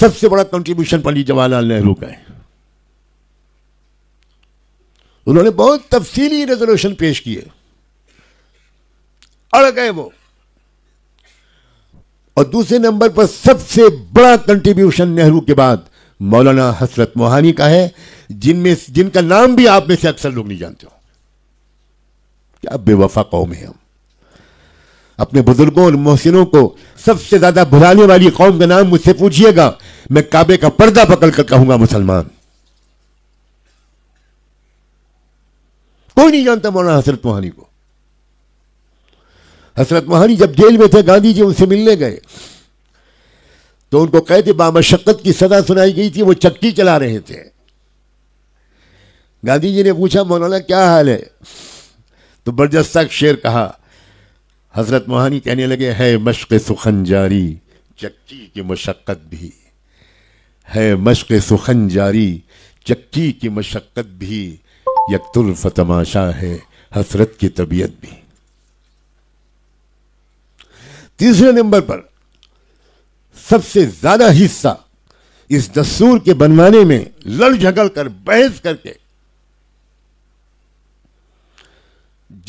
सबसे बड़ा कंट्रीब्यूशन पंडित जवाहरलाल नेहरू का है उन्होंने बहुत तफसीली रेजोल्यूशन पेश किए अड़ गए वो और दूसरे नंबर पर सबसे बड़ा कंट्रीब्यूशन नेहरू के बाद मौलाना हसरत मोहानी का है जिनमें जिनका नाम भी आप में से अक्सर लोग नहीं जानते हो क्या बेवफा कौम है हम अपने बुजुर्गों और मोहसिनों को सबसे ज्यादा भुलाने वाली कौम का नाम मुझसे पूछिएगा मैं काबे का पर्दा पकड़ कर कहूंगा मुसलमान कोई नहीं जानता मौलाना हसरत मोहानी को हसरत मोहानी जब जेल में थे गांधी जी उनसे मिलने गए तो उनको थे बामशक्कत की सजा सुनाई गई थी वो चक्की चला रहे थे गांधी जी ने पूछा मौलाना क्या हाल है तो बर्जस्ता शेर कहा हजरत मोहानी कहने लगे है मश्क सुखन जारी चक्की की मशक्क़त भी है मश्क सुखन जारी चक्की की मशक्क़त भी यकतुल्फ तमाशा है हसरत की तबीयत भी तीसरे नंबर पर सबसे ज़्यादा हिस्सा इस दस्तूर के बनवाने में लड़ झगड़ कर बहस करके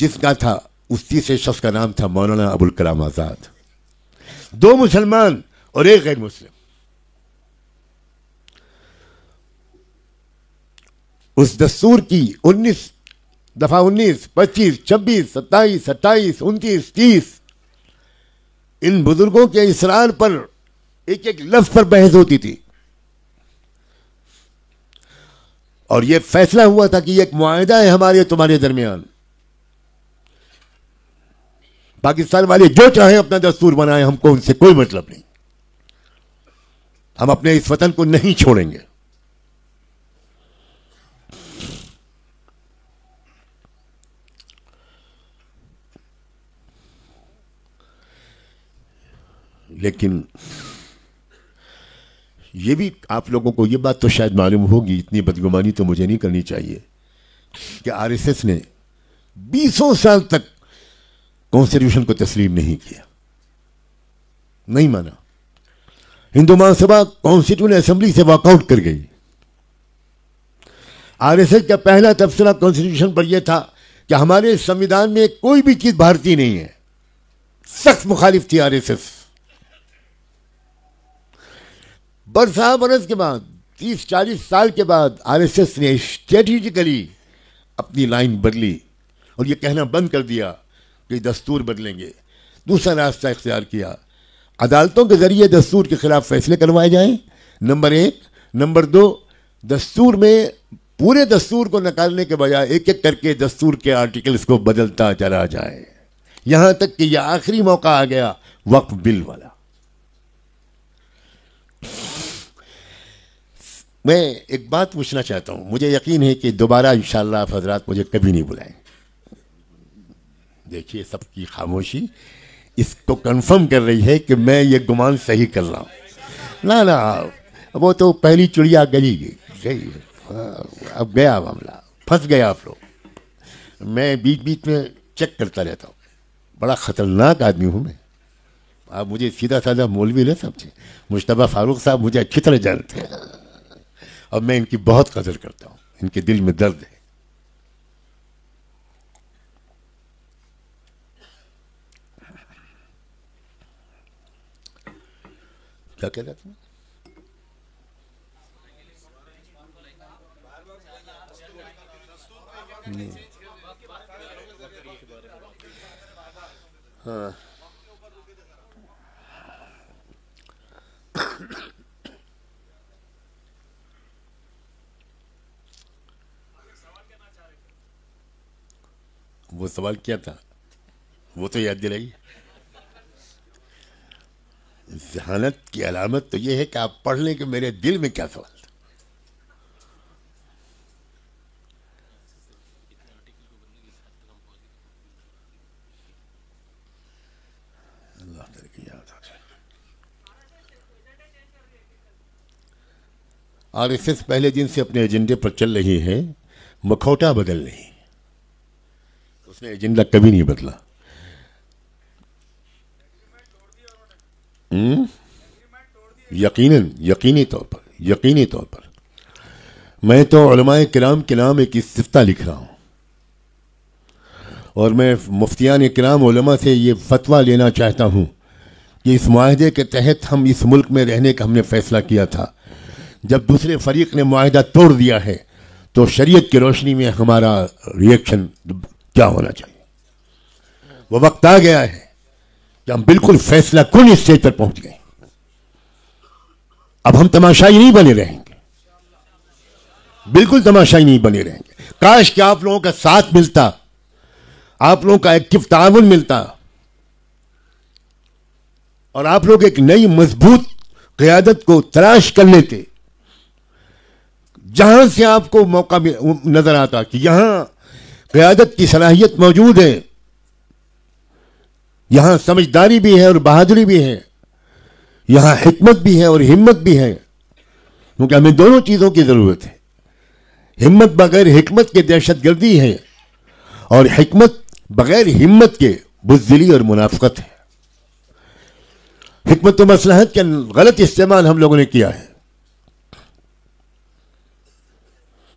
जिसका था उस तीसरे शख्स का नाम था मौलाना अबुल कलाम आज़ाद दो मुसलमान और एक गैर मुस्लिम उस दस्तूर की उन्नीस दफ़ा उन्नीस पच्चीस छब्बीस सत्ताईस अट्ठाईस उनतीस तीस इन बुजुर्गों के इसरार पर एक एक लफ्ज पर बहस होती थी और यह फैसला हुआ था कि एक मुआदा है हमारे तुम्हारे दरमियान पाकिस्तान वाले जो चाहे अपना दस्तूर बनाए हमको उनसे कोई मतलब नहीं हम अपने इस वतन को नहीं छोड़ेंगे लेकिन ये भी आप लोगों को ये बात तो शायद मालूम होगी इतनी बदगुमानी तो मुझे नहीं करनी चाहिए कि आरएसएस ने बीसों साल तक कॉन्स्टिट्यूशन को तस्लीम नहीं किया नहीं माना हिंदू महासभा कॉन्स्टिट्यूंट असेंबली से वॉकआउट कर गई आरएसएस का पहला तबसरा कॉन्स्टिट्यूशन पर यह था कि हमारे संविधान में कोई भी चीज भारतीय नहीं है सख्त मुखालिफ थी आरएसएस बरसा बरस के बाद तीस चालीस साल के बाद आरएसएस ने स्ट्रेटेजिकली अपनी लाइन बदली और यह कहना बंद कर दिया कि दस्तूर बदलेंगे दूसरा रास्ता इख्तियार किया अदालतों के ज़रिए दस्तूर के ख़िलाफ़ फैसले करवाए जाएं नंबर एक नंबर दो दस्तूर में पूरे दस्तूर को निकालने के बजाय एक एक करके दस्तूर के आर्टिकल्स को बदलता चला जाए यहां तक कि यह आखिरी मौका आ गया वक्फ बिल वाला मैं एक बात पूछना चाहता हूं मुझे यकीन है कि दोबारा इंशाला आप हजरात मुझे कभी नहीं बुलाएं देखिए सबकी खामोशी इसको कंफर्म कर रही है कि मैं ये गुमान सही कर रहा हूँ ना ना वो तो पहली चिड़िया गई गई अब गया मामला फंस गया आप लोग मैं बीच बीच में चेक करता रहता हूँ बड़ा ख़तरनाक आदमी हूँ मैं आप मुझे सीधा साधा मौलवी ले समझे मुशतबा फारूक साहब मुझे अच्छी तरह जानते हैं और मैं इनकी बहुत कदर करता हूँ इनके दिल में दर्द है क्या कह कहते हैं हाँ। वो सवाल क्या था वो तो याद दिलाई जहानत की अलामत तो यह है कि आप पढ़ लें कि मेरे दिल में क्या सवाल था आर एस एस पहले दिन से अपने एजेंडे पर चल रही है मखौटा बदल नहीं उसने एजेंडा कभी नहीं बदला हम्म? यकीनन यकीनी तौर पर यकीनी तौर पर मैं तो कराम के नाम एक इस्तः लिख रहा हूँ और मैं मुफ्तियान कराम से ये फतवा लेना चाहता हूँ कि इस माहदे के तहत हम इस मुल्क में रहने का हमने फ़ैसला किया था जब दूसरे फरीक ने माहदा तोड़ दिया है तो शरीयत की रोशनी में हमारा रिएक्शन क्या होना चाहिए वो वक्त आ गया है कि हम बिल्कुल फैसला कुल स्टेज पर पहुंच गए अब हम तमाशाई नहीं बने रहेंगे बिल्कुल तमाशाई नहीं बने रहेंगे काश कि आप लोगों का साथ मिलता आप लोगों का एक्टिव तावन मिलता और आप लोग एक नई मजबूत क्यादत को तलाश कर लेते जहां से आपको मौका नजर आता कि यहां क्यादत की सलाहियत मौजूद है यहां समझदारी भी है और बहादुरी भी है यहां हिकमत भी है और हिम्मत भी है क्योंकि हमें दोनों चीज़ों की ज़रूरत है हिम्मत बगैर हिकमत के दहशत गर्दी है और हिकमत बगैर हिम्मत के बुजदिली और मुनाफत है हिकमत मसलहत के गलत इस्तेमाल हम लोगों ने किया है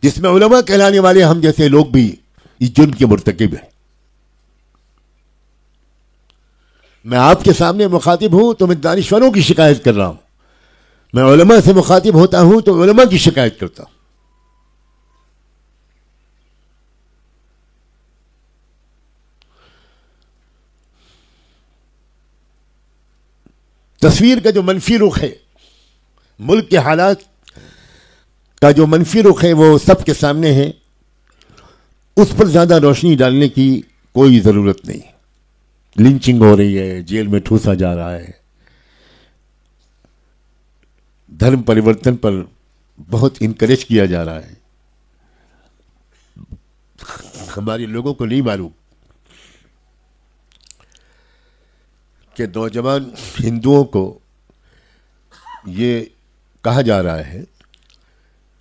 जिसमें उलमा कहलाने वाले हम जैसे लोग भी इस जुर्म के मुरतकब हैं मैं आपके सामने मुखातिब हूँ तो मैं दानश्वरों की शिकायत कर रहा हूँ मैं उलमा से मुखातिब होता हूँ तो उलमा की शिकायत करता हूँ तस्वीर का जो मनफी रुख है मुल्क के हालात का जो मनफी रुख है वो सबके सामने है उस पर ज़्यादा रोशनी डालने की कोई ज़रूरत नहीं लिंचिंग हो रही है जेल में ठूसा जा रहा है धर्म परिवर्तन पर बहुत इनकरेज किया जा रहा है हमारे लोगों को नहीं मालूम कि नौजवान हिंदुओं को ये कहा जा रहा है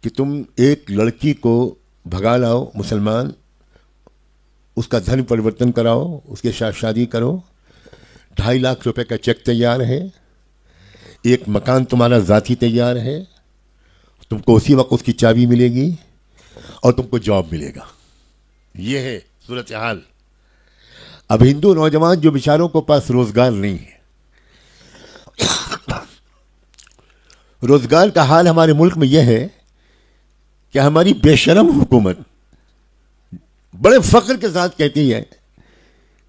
कि तुम एक लड़की को भगा लाओ मुसलमान उसका धर्म परिवर्तन कराओ उसके साथ शादी करो ढाई लाख रुपए का चेक तैयार है एक मकान तुम्हारा ज़ाती तैयार है तुमको उसी वक्त उसकी चाबी मिलेगी और तुमको जॉब मिलेगा ये है सूरत हाल अब हिंदू नौजवान जो बेचारों को पास रोज़गार नहीं है रोज़गार का हाल हमारे मुल्क में यह है कि हमारी बेशरम हुकूमत बड़े फ़ख्र के साथ कहती है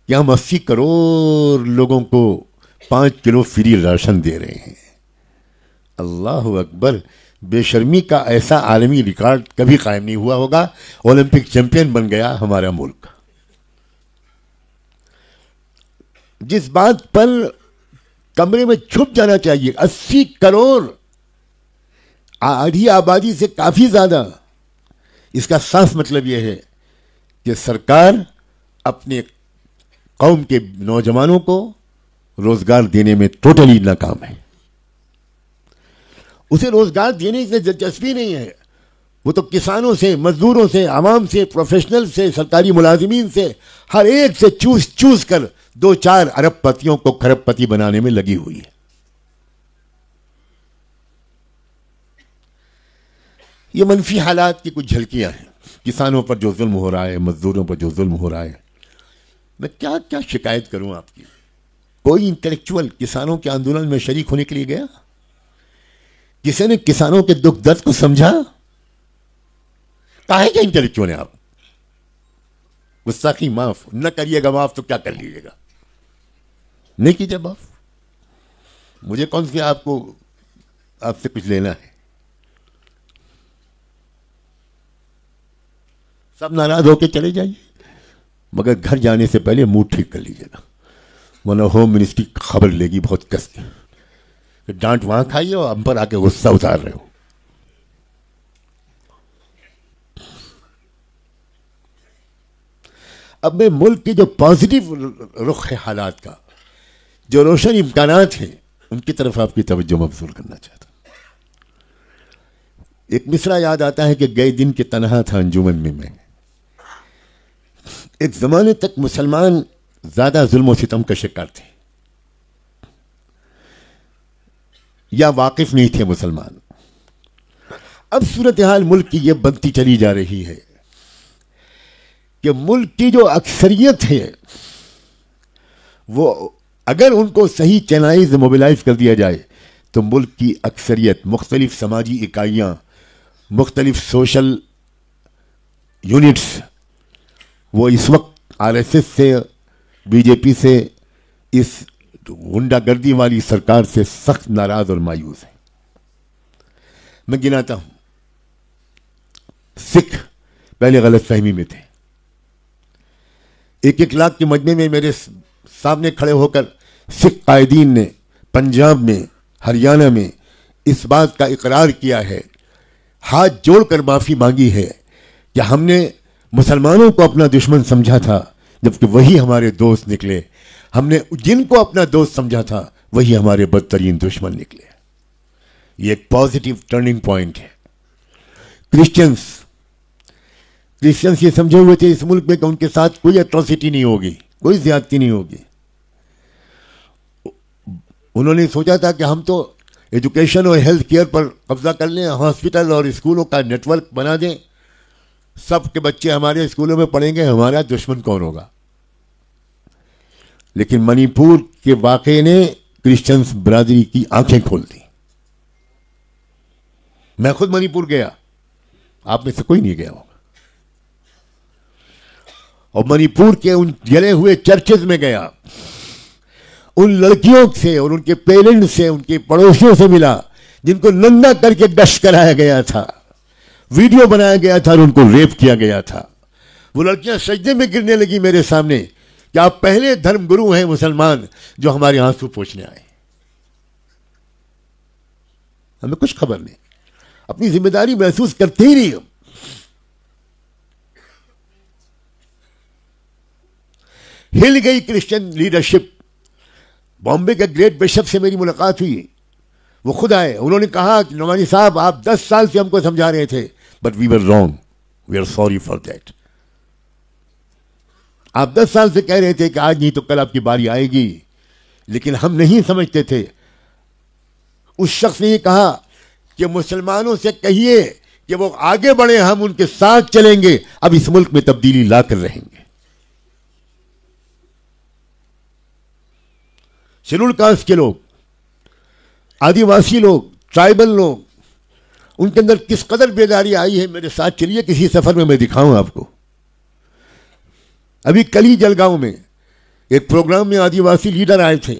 कि हम अस्सी करोड़ लोगों को पाँच किलो फ्री राशन दे रहे हैं अल्लाह अकबर बेशर्मी का ऐसा आलमी रिकॉर्ड कभी कायम नहीं हुआ होगा ओलंपिक चैंपियन बन गया हमारा मुल्क जिस बात पर कमरे में छुप जाना चाहिए अस्सी करोड़ आधी आबादी से काफ़ी ज़्यादा इसका साफ मतलब यह है कि सरकार अपने कौम के नौजवानों को रोजगार देने में टोटली नाकाम है उसे रोजगार देने से दिलचस्पी नहीं है वो तो किसानों से मजदूरों से आवाम से प्रोफेशनल से सरकारी मुलाजमीन से हर एक से चूस चूस कर दो चार अरब पतियों को खरबपति बनाने में लगी हुई है ये मनफी हालात की कुछ झलकियां हैं किसानों पर जो जुल्म हो रहा है मज़दूरों पर जो जुल्म हो रहा है मैं क्या क्या शिकायत करूं आपकी कोई इंटेलेक्चुअल किसानों के आंदोलन में शरीक होने के लिए गया किसी ने किसानों के दुख दर्द को समझा कहा क्या इंटेलेक्चुअल है आप गुस्ताखी माफ न करिएगा माफ तो क्या कर लीजिएगा नहीं कीजिए माफ मुझे कौन सी आपको आपसे कुछ लेना है सब नाराज होकर चले जाइए मगर घर जाने से पहले मुंह ठीक कर लीजिएगा वरना होम मिनिस्ट्री खबर लेगी बहुत कस डांट वहां खाइए और हम पर आके गुस्सा उतार रहे हो अब मैं मुल्क के जो पॉजिटिव रुख है हालात का जो रोशन इम्कान हैं उनकी तरफ आपकी तवज्जो मबजूल करना चाहता एक मिसरा याद आता है कि गए दिन के तनहा था अंजुमन में मैं एक ज़माने तक मुसलमान ज़्यादा जुल्म सितम का शिकार थे या वाकिफ नहीं थे मुसलमान अब सूरत हाल मुल्क की यह बनती चली जा रही है कि मुल्क की जो अक्सरियत है वो अगर उनको सही चैनाइज मोबिलाइज कर दिया जाए तो मुल्क की अक्सरियत मुख्तलिफ समाजी इकाइयाँ मुख्तलिफ सोशल यूनिट्स वो इस वक्त आरएसएस से बीजेपी से इस गुंडागर्दी वाली सरकार से सख्त नाराज और मायूस है मैं गिनाता हूं सिख पहले गलत फहमी में थे एक एक लाख के मजमे में मेरे सामने खड़े होकर सिख कायदीन ने पंजाब में हरियाणा में इस बात का इकरार किया है हाथ जोड़कर माफ़ी मांगी है कि हमने मुसलमानों को अपना दुश्मन समझा था जबकि वही हमारे दोस्त निकले हमने जिनको अपना दोस्त समझा था वही हमारे बदतरीन दुश्मन निकले ये एक पॉजिटिव टर्निंग पॉइंट है क्रिश्चियंस क्रिश्चियंस ये समझे हुए थे इस मुल्क में कि उनके साथ कोई अट्रॉसिटी नहीं होगी कोई ज्यादती नहीं होगी उन्होंने सोचा था कि हम तो एजुकेशन और हेल्थ केयर पर कब्जा कर लें हॉस्पिटल और स्कूलों का नेटवर्क बना दें सब के बच्चे हमारे स्कूलों में पढ़ेंगे हमारा दुश्मन कौन होगा लेकिन मणिपुर के वाक़े ने क्रिश्चियंस बरादरी की आंखें खोल दी मैं खुद मणिपुर गया आप में से कोई नहीं गया होगा और मणिपुर के उन जले हुए चर्चेज में गया उन लड़कियों से और उनके पेरेंट्स से उनके पड़ोसियों से मिला जिनको नंदा करके डश कराया गया था वीडियो बनाया गया था और उनको रेप किया गया था वो लड़कियां सजदे में गिरने लगी मेरे सामने कि आप पहले धर्मगुरु हैं मुसलमान जो हमारे आंसू पोछने आए हमें कुछ खबर नहीं अपनी जिम्मेदारी महसूस करते ही नहीं हम हिल गई क्रिश्चियन लीडरशिप बॉम्बे के ग्रेट बिशप से मेरी मुलाकात हुई वो खुद आए उन्होंने कहा कि नवानी साहब आप 10 साल से हमको समझा रहे थे but we were wrong we are sorry for that आप दस साल से कह रहे थे कि आज नहीं तो कल आपकी बारी आएगी लेकिन हम नहीं समझते थे उस शख्स ने यह कहा कि मुसलमानों से कहिए कि वो आगे बढ़े हम उनके साथ चलेंगे अब इस मुल्क में तब्दीली ला कर रहेंगे शेड्यूल कास्ट के लोग आदिवासी लोग ट्राइबल लोग उनके अंदर किस कदर बेदारी आई है मेरे साथ चलिए किसी सफ़र में मैं दिखाऊं आपको अभी कल ही जलगांव में एक प्रोग्राम में आदिवासी लीडर आए थे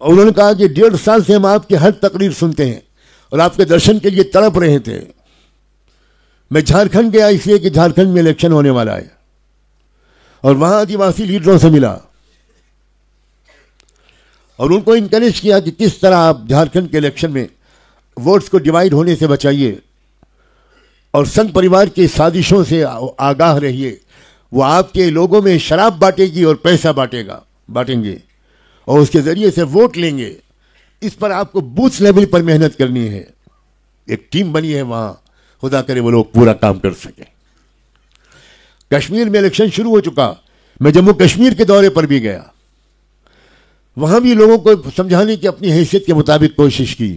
और उन्होंने कहा कि डेढ़ साल से हम आपकी हर तकरीर सुनते हैं और आपके दर्शन के लिए तड़प रहे थे मैं झारखंड गया इसलिए कि झारखंड में इलेक्शन होने वाला है और वहां आदिवासी लीडरों से मिला और उनको इंकरेज किया कि किस तरह आप झारखंड के इलेक्शन में वोट्स को डिवाइड होने से बचाइए और संघ परिवार की साजिशों से आगाह रहिए वो आपके लोगों में शराब बांटेगी और पैसा बांटेगा बांटेंगे और उसके ज़रिए से वोट लेंगे इस पर आपको बूथ लेवल पर मेहनत करनी है एक टीम बनी है वहां खुदा करे वो लोग पूरा काम कर सकें कश्मीर में इलेक्शन शुरू हो चुका मैं जम्मू कश्मीर के दौरे पर भी गया वहां भी लोगों को समझाने की अपनी हैसियत के मुताबिक कोशिश की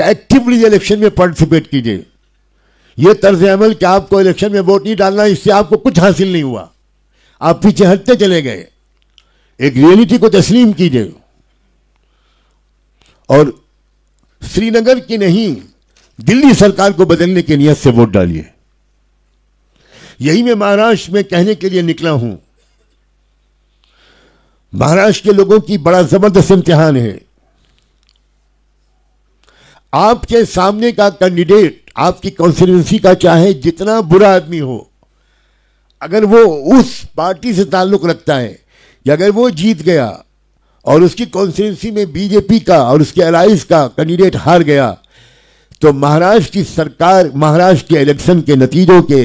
कि एक्टिवली इलेक्शन में पार्टिसिपेट कीजिए ये तर्ज अमल कि आपको इलेक्शन में वोट नहीं डालना इससे आपको कुछ हासिल नहीं हुआ आप पीछे हटते चले गए एक रियलिटी को तस्लीम कीजिए और श्रीनगर की नहीं दिल्ली सरकार को बदलने की नीयत से वोट डालिए यही मैं महाराष्ट्र में कहने के लिए निकला हूं महाराष्ट्र के लोगों की बड़ा जबरदस्त इम्तिहान है आपके सामने का कैंडिडेट आपकी कॉन्स्टिट्यूंसी का चाहे जितना बुरा आदमी हो अगर वो उस पार्टी से ताल्लुक़ रखता है या अगर वो जीत गया और उसकी कॉन्स्टिट्यूंसी में बीजेपी का और उसके अलाइज का कैंडिडेट हार गया तो महाराष्ट्र की सरकार महाराष्ट्र के इलेक्शन के नतीजों के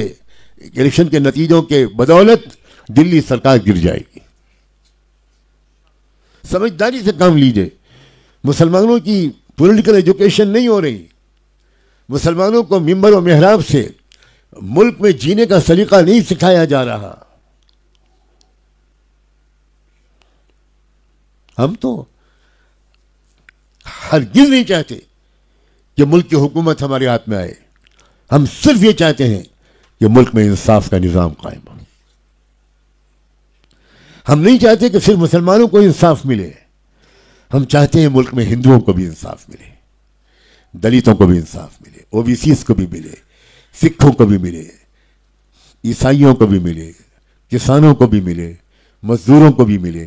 इलेक्शन के नतीजों के बदौलत दिल्ली सरकार गिर जाएगी समझदारी से काम लीजिए मुसलमानों की पॉलिटिकल एजुकेशन नहीं हो रही मुसलमानों को मिंबर और मेहराब से मुल्क में जीने का सलीका नहीं सिखाया जा रहा हम तो हर गिर नहीं चाहते कि मुल्क की हुकूमत हमारे हाथ में आए हम सिर्फ ये चाहते हैं कि मुल्क में इंसाफ का निज़ाम कायम हो हम नहीं चाहते कि सिर्फ मुसलमानों को इंसाफ मिले हम चाहते हैं मुल्क में हिंदुओं को भी इंसाफ मिले दलितों को भी इंसाफ मिले ओ को भी मिले सिखों को भी मिले ईसाइयों को भी मिले किसानों को भी मिले मज़दूरों को भी मिले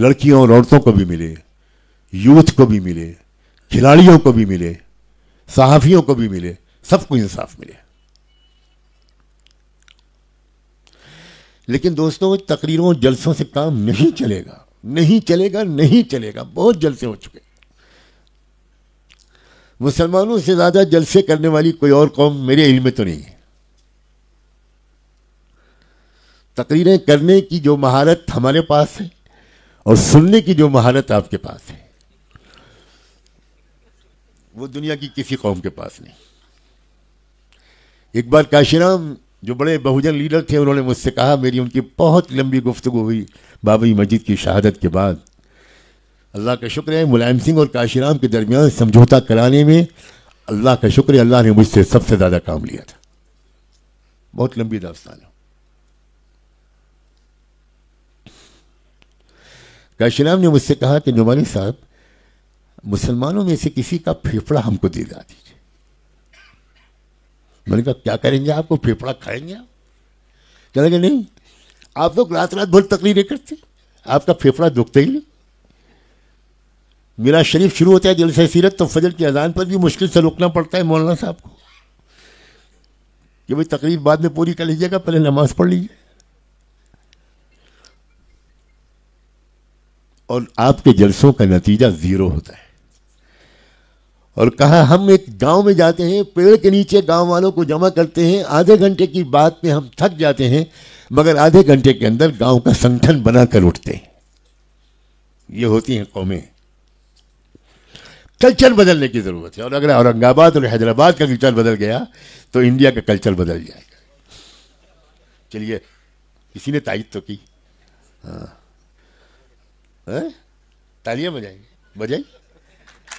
लड़कियों और औरतों को भी मिले यूथ को भी मिले खिलाड़ियों को भी मिले सहाफ़ियों को भी मिले सबको इंसाफ मिले लेकिन दोस्तों तकरीरों जलसों से काम नहीं चलेगा नहीं चलेगा नहीं चलेगा बहुत जलसे हो चुके मुसलमानों से ज़्यादा जलसे करने वाली कोई और कौम मेरे इल्म में तो नहीं है तकरीरें करने की जो महारत हमारे पास है और सुनने की जो महारत आपके पास है वो दुनिया की किसी कौम के पास नहीं एक बार काशीराम जो बड़े बहुजन लीडर थे उन्होंने मुझसे कहा मेरी उनकी बहुत लंबी गुफ्तु हुई बाबरी मस्जिद की शहादत के बाद अल्लाह का शुक्र है मुलायम सिंह और काशीराम के दरमियान समझौता कराने में अल्लाह का शुक्र अल्लाह ने मुझसे सबसे ज़्यादा काम लिया था बहुत लंबी दास्तान है काशीराम ने मुझसे कहा कि नुमानी साहब मुसलमानों में से किसी का फेफड़ा हमको दे दीजिए मैंने कहा क्या करेंगे आपको फेफड़ा खाएंगे आप चले लगे नहीं आप लोग रात रात भर तकलीफ नहीं करते आपका फेफड़ा दुखते ही नहीं मेरा शरीफ शुरू होता है दिल से सीरत तो फजर की अजान पर भी मुश्किल से रोकना पड़ता है मौलाना साहब को कि भाई तकलीफ बाद में पूरी कर लीजिएगा पहले नमाज पढ़ लीजिए और आपके जलसों का नतीजा ज़ीरो होता है और कहा हम एक गांव में जाते हैं पेड़ के नीचे गांव वालों को जमा करते हैं आधे घंटे की बात में हम थक जाते हैं मगर आधे घंटे के अंदर गांव का संगठन बनाकर उठते हैं ये होती हैं कौमें कल्चर बदलने की ज़रूरत है और अगर औरंगाबाद और हैदराबाद का कल्चर बदल गया तो इंडिया का कल्चर बदल जाएगा चलिए किसी ने तारीफ तो की हाँ तालियां बजाएंगे बजाई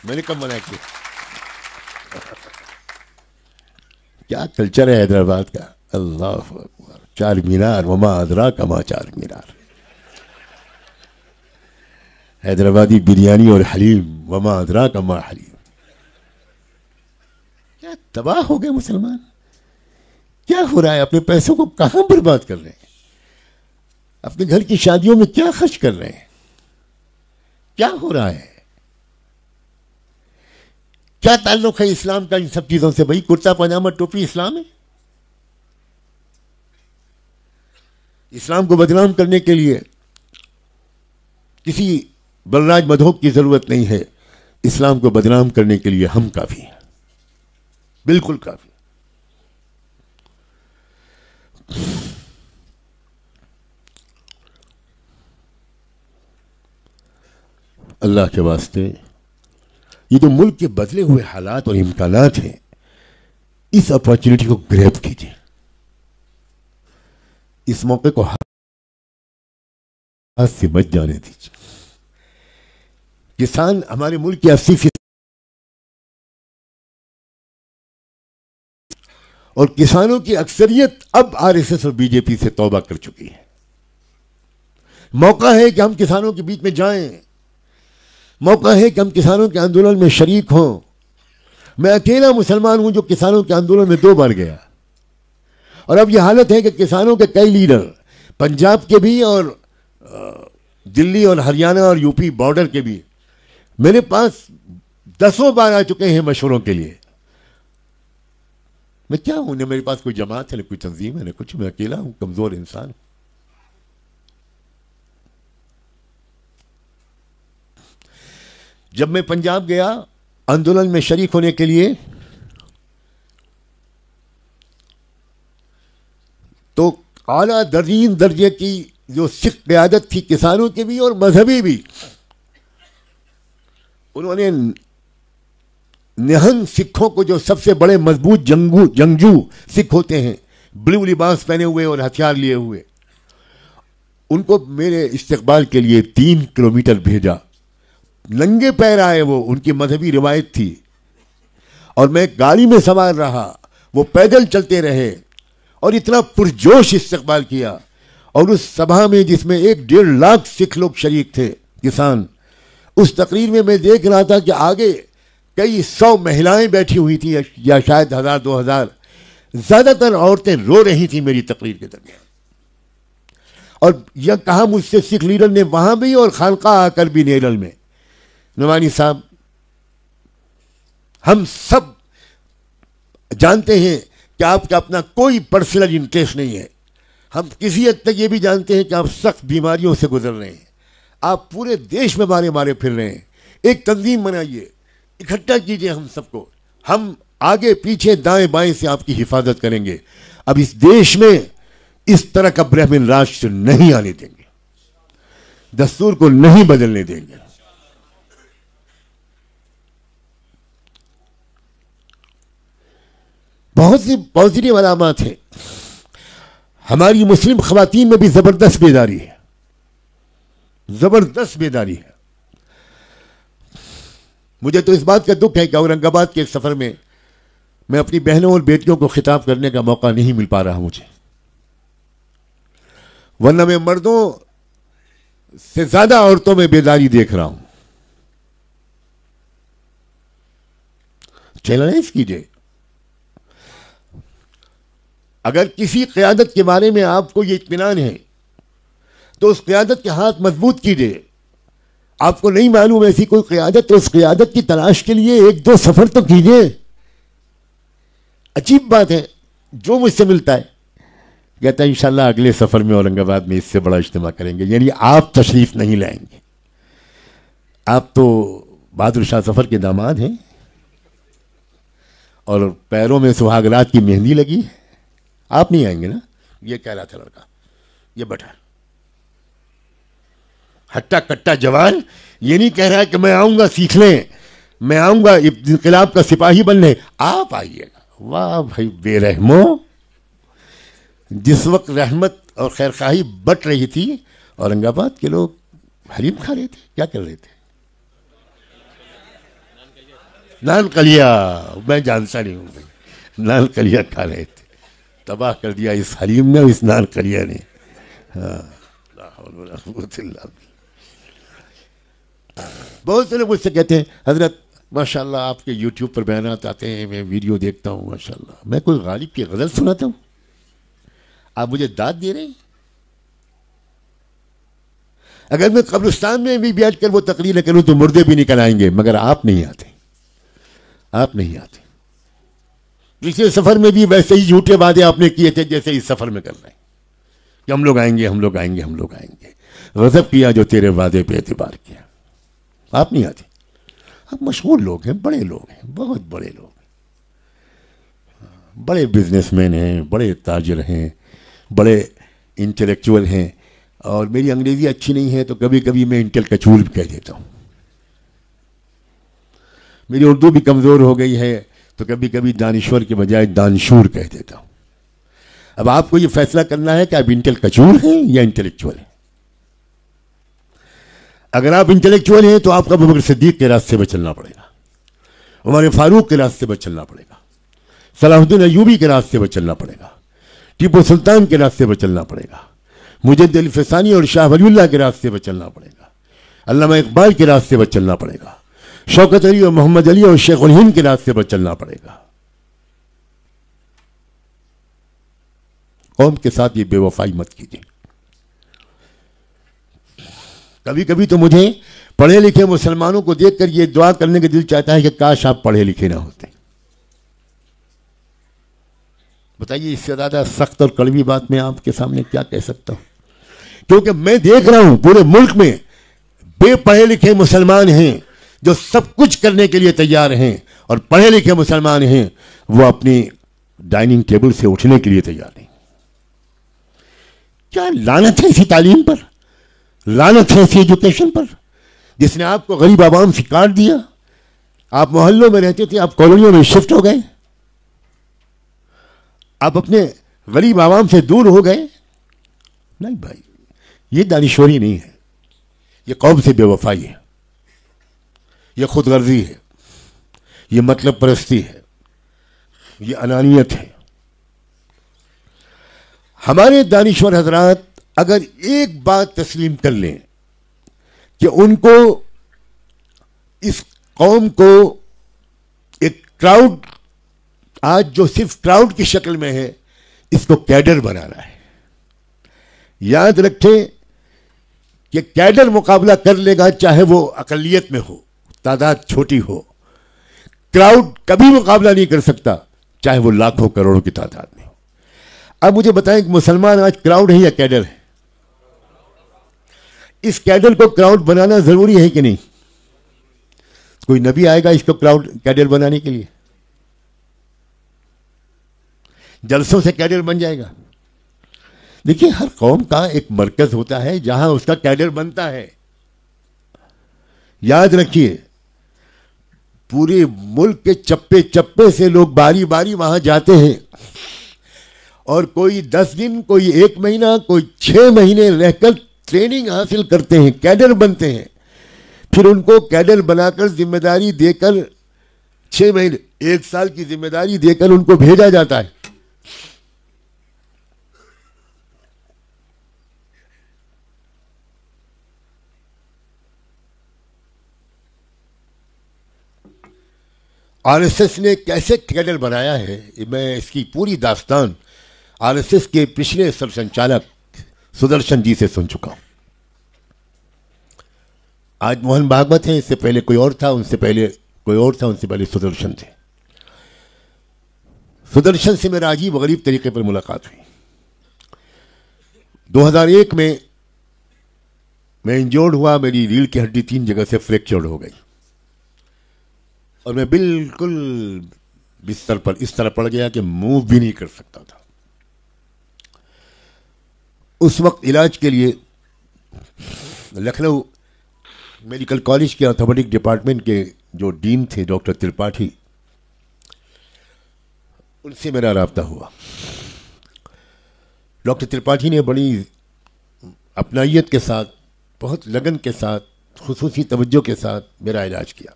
मैंने कब मना किया क्या कल्चर है हैदराबाद का अल्लाह चार मीनार वमा अदरा कमा चार मीनार हैदराबादी बिरयानी और हलीम वमा अदरा कमा हलीम क्या तबाह हो गए मुसलमान क्या हो रहा है अपने पैसों को कहाँ बर्बाद कर रहे हैं अपने घर की शादियों में क्या खर्च कर रहे हैं क्या हो रहा है क्या ताल्लुक है इस्लाम का इन सब चीज़ों से भाई कुर्ता पजामा टोपी इस्लाम है इस्लाम को बदनाम करने के लिए किसी बलराज मधोक की ज़रूरत नहीं है इस्लाम को बदनाम करने के लिए हम काफ़ी हैं बिल्कुल काफ़ी अल्लाह के वास्ते ये जो मुल्क के बदले हुए हालात और इम्कान हैं इस अपॉर्चुनिटी को ग्रैप कीजिए इस मौके को हाथ समझ जाने दीजिए किसान हमारे मुल्क की अस्सी और किसानों की अक्सरियत अब आरएसएस और बीजेपी से तौबा कर चुकी है मौका है कि हम किसानों के बीच में जाएं मौका है कि हम किसानों के आंदोलन में शरीक हों मैं अकेला मुसलमान हूं जो किसानों के आंदोलन में दो बार गया और अब यह हालत है कि किसानों के कई लीडर पंजाब के भी और दिल्ली और हरियाणा और यूपी बॉर्डर के भी मेरे पास दसों बार आ चुके हैं मशहूरों के लिए मैं क्या हूँ ना मेरे पास कोई जमात है ना कोई तंजीम है ना कुछ मैं अकेला हूँ कमज़ोर इंसान हूँ जब मैं पंजाब गया आंदोलन में शरीक होने के लिए तो आला दर्जीन दर्जे की जो सिख क्यादत थी किसानों की भी और मजहबी भी उन्होंने निहंग सिखों को जो सबसे बड़े मजबूत जंगू जंगजू सिख होते हैं ब्लू लिबास पहने हुए और हथियार लिए हुए उनको मेरे इस्तकबाल के लिए तीन किलोमीटर भेजा नंगे पैर आए वो उनकी मजहबी रिवायत थी और मैं गाड़ी में सवार रहा वो पैदल चलते रहे और इतना पुरजोश इस्तकबाल किया और उस सभा में जिसमें एक डेढ़ लाख सिख लोग शरीक थे किसान उस तकरीर में मैं देख रहा था कि आगे कई सौ महिलाएं बैठी हुई थी या शायद हज़ार दो हज़ार ज़्यादातर औरतें रो रही थी मेरी तकरीर के दरमियान और यह कहा मुझसे सिख लीडर ने वहाँ भी और खानका आकर भी नेरल में नुमानी साहब हम सब जानते हैं कि आपका अपना कोई पर्सनल इंटरेस्ट नहीं है हम किसी हद तक ये भी जानते हैं कि आप सख्त बीमारियों से गुजर रहे हैं आप पूरे देश में मारे मारे फिर रहे हैं एक तंजीम बनाइए इकट्ठा कीजिए हम सबको हम आगे पीछे दाएं बाएं से आपकी हिफाजत करेंगे अब इस देश में इस तरह का ब्राह्मण राष्ट्र नहीं आने देंगे दस्तूर को नहीं बदलने देंगे बहुत सी पॉजिटिव अलामत हैं हमारी मुस्लिम ख़वान में भी ज़बरदस्त बेदारी है ज़बरदस्त बेदारी है मुझे तो इस बात का दुख है कि औरंगाबाद के सफ़र में मैं अपनी बहनों और बेटियों को खिताब करने का मौका नहीं मिल पा रहा मुझे वरना मैं मर्दों से ज़्यादा औरतों में बेदारी देख रहा हूं चैलेंज कीजिए अगर किसी क़्यादत के बारे में आपको ये इतमान है तो उस क़्यादत के हाथ मजबूत कीजिए आपको नहीं मालूम ऐसी कोई क़्यादत तो उस क़्यादत की तलाश के लिए एक दो सफ़र तो कीजिए अजीब बात है जो मुझसे मिलता है कहता है इंशाल्लाह अगले सफ़र में औरंगाबाद में इससे बड़ा इज्तम करेंगे यानी आप तशरीफ़ नहीं लाएंगे आप तो बहादुर शाह सफ़र के दामाद हैं और पैरों में सुहागरात की मेहंदी लगी है आप नहीं आएंगे ना ये कह रहा था लड़का ये बैठा हट्टा कट्टा जवान ये नहीं कह रहा है कि मैं आऊंगा सीखने मैं आऊंगा इनकलाब का सिपाही बनने आप आइएगा वाह भाई बेरहमो जिस वक्त रहमत और खैरखाही बट रही थी औरंगाबाद के लोग हरीम खा रहे थे क्या कर रहे थे नान कलिया मैं जानता नहीं हूँ भाई नान कलिया खा रहे थे तबाह कर दिया इस हलीम ने स्नान करिया ने हाँ बहुत से लोग मुझसे कहते हैं हजरत माशाल्लाह आपके यूट्यूब पर बयान आते हैं मैं वीडियो देखता हूँ माशाल्लाह मैं कोई गालिब की गजल सुनाता हूँ आप मुझे दाद दे रहे हैं अगर मैं कब्रिस्तान में भी बैठ कर वो तकरीरें करूँ तो मुर्दे भी निकल आएंगे मगर आप नहीं आते आप नहीं आते पिछले सफ़र में भी वैसे ही झूठे वादे आपने किए थे जैसे इस सफ़र में कर रहे हैं कि हम लोग आएंगे हम लोग आएंगे हम लोग आएंगे गजब किया जो तेरे वादे पे एतबार किया आप नहीं आते आप मशहूर लोग हैं बड़े लोग हैं बहुत बड़े लोग बड़े बिजनेसमैन हैं बड़े ताजर हैं बड़े इंटेलेक्चुअल हैं और मेरी अंग्रेज़ी अच्छी नहीं है तो कभी कभी मैं इंटेल कचूल भी कह देता हूँ मेरी उर्दू भी कमज़ोर हो गई है तो कभी कभी दानश्वर के बजाय दानशूर कह देता हूँ अब आपको यह फैसला करना है कि आप इंटेल कचूर हैं या इंटेलेक्चुअल हैं अगर आप इंटेलेक्चुअल हैं तो आपका बकर सिद्दीक के रास्ते पर चलना पड़ेगा हमारे फारूक के रास्ते पर चलना पड़ेगा सलाहुद्दीन अयूबी के रास्ते पर चलना पड़ेगा टीपू सुल्तान के रास्ते पर चलना पड़ेगा मुझे दिलफसानी और शाह वली के रास्ते पर चलना पड़ेगा अल्लाह इकबाल के रास्ते पर चलना पड़ेगा शौकत अली और मोहम्मद अली और शेख हिंद के रास्ते पर चलना पड़ेगा कौम के साथ ये बेवफाई मत कीजिए कभी कभी तो मुझे पढ़े लिखे मुसलमानों को देखकर ये दुआ करने का दिल चाहता है कि काश आप पढ़े लिखे ना होते बताइए इससे ज़्यादा सख्त और कड़वी बात मैं आपके सामने क्या कह सकता हूं क्योंकि मैं देख रहा हूं पूरे मुल्क में बेपढ़े लिखे मुसलमान हैं जो सब कुछ करने के लिए तैयार हैं और पढ़े लिखे मुसलमान हैं वो अपनी डाइनिंग टेबल से उठने के लिए तैयार नहीं क्या लानत है इसी तालीम पर लानत है इसी एजुकेशन पर जिसने आपको गरीब आवाम से काट दिया आप मोहल्लों में रहते थे आप कॉलोनियों में शिफ्ट हो गए आप अपने गरीब आवाम से दूर हो गए नहीं भाई ये दानिश्वरी नहीं है ये कौम से बेवफाई है यह खुद गर्जी है ये मतलब परस्ती है यह अनानियत है हमारे दानिश्वर हजरात अगर एक बात तस्लीम कर लें कि उनको इस कौम को एक क्राउड आज जो सिर्फ क्राउड की शक्ल में है इसको कैडर बनाना है याद रखें कि कैडर मुकाबला कर लेगा चाहे वो अकलियत में हो तादाद छोटी हो क्राउड कभी मुकाबला नहीं कर सकता चाहे वो लाखों करोड़ों की तादाद में अब मुझे बताएं कि मुसलमान आज क्राउड है या कैडर है इस कैडर को क्राउड बनाना जरूरी है कि नहीं कोई नबी आएगा इसको क्राउड कैडर बनाने के लिए जलसों से कैडर बन जाएगा देखिए हर कौम का एक मरकज होता है जहां उसका कैडर बनता है याद रखिए पूरे मुल्क के चप्पे चप्पे से लोग बारी बारी वहां जाते हैं और कोई दस दिन कोई एक महीना कोई छह महीने रहकर ट्रेनिंग हासिल करते हैं कैडर बनते हैं फिर उनको कैडर बनाकर जिम्मेदारी देकर छह महीने एक साल की जिम्मेदारी देकर उनको भेजा जाता है आरएसएस ने कैसे कैडर बनाया है मैं इसकी पूरी दास्तान आरएसएस के पिछले सर संचालक सुदर्शन जी से सुन चुका हूं आज मोहन भागवत हैं इससे पहले कोई और था उनसे पहले कोई और था उनसे पहले सुदर्शन थे सुदर्शन से मेरा अजीब गरीब तरीके पर मुलाकात हुई 2001 में मैं इंजोर्ड हुआ मेरी रीढ़ की हड्डी तीन जगह से फ्रैक्चर्ड हो गई और मैं बिल्कुल बिस्तर पर इस तरह पड़ गया कि मूव भी नहीं कर सकता था उस वक्त इलाज के लिए लखनऊ मेडिकल कॉलेज के ऑर्थोपेडिक डिपार्टमेंट के जो डीन थे डॉक्टर त्रिपाठी उनसे मेरा रबता हुआ डॉक्टर त्रिपाठी ने बड़ी अपनाइत के साथ बहुत लगन के साथ खसूस तवज्जो के साथ मेरा इलाज किया